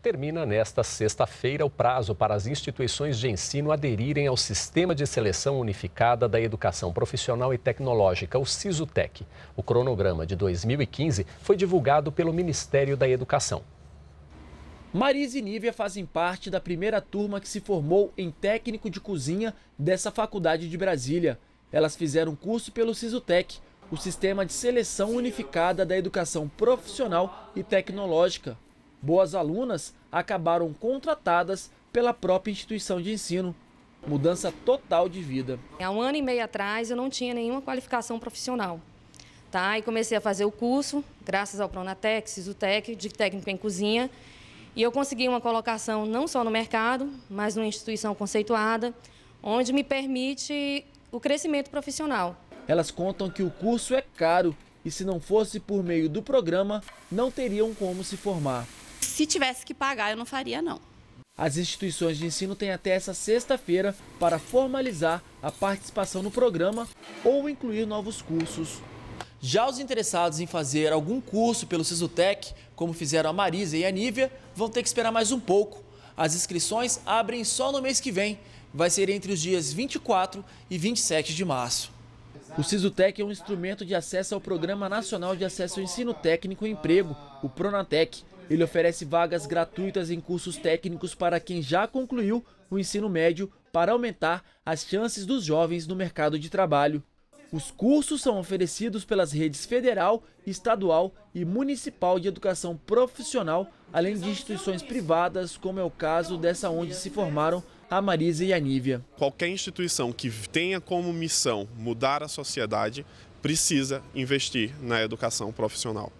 Termina nesta sexta-feira o prazo para as instituições de ensino aderirem ao Sistema de Seleção Unificada da Educação Profissional e Tecnológica, o SISUTEC. O cronograma de 2015 foi divulgado pelo Ministério da Educação. Marise e Nívia fazem parte da primeira turma que se formou em técnico de cozinha dessa faculdade de Brasília. Elas fizeram curso pelo SISUTEC, o Sistema de Seleção Unificada da Educação Profissional e Tecnológica boas alunas acabaram contratadas pela própria instituição de ensino. Mudança total de vida. Há um ano e meio atrás eu não tinha nenhuma qualificação profissional. Tá? E comecei a fazer o curso, graças ao Pronatec, Sisutec, de técnico em cozinha. E eu consegui uma colocação não só no mercado, mas numa instituição conceituada, onde me permite o crescimento profissional. Elas contam que o curso é caro e se não fosse por meio do programa, não teriam como se formar. Se tivesse que pagar, eu não faria, não. As instituições de ensino têm até essa sexta-feira para formalizar a participação no programa ou incluir novos cursos. Já os interessados em fazer algum curso pelo Sisutec, como fizeram a Marisa e a Nívia, vão ter que esperar mais um pouco. As inscrições abrem só no mês que vem. Vai ser entre os dias 24 e 27 de março. O Sisutec é um instrumento de acesso ao Programa Nacional de Acesso ao Ensino Técnico e Emprego, o Pronatec. Ele oferece vagas gratuitas em cursos técnicos para quem já concluiu o ensino médio para aumentar as chances dos jovens no mercado de trabalho. Os cursos são oferecidos pelas redes federal, estadual e municipal de educação profissional, além de instituições privadas, como é o caso dessa onde se formaram a Marisa e a Nívia. Qualquer instituição que tenha como missão mudar a sociedade precisa investir na educação profissional.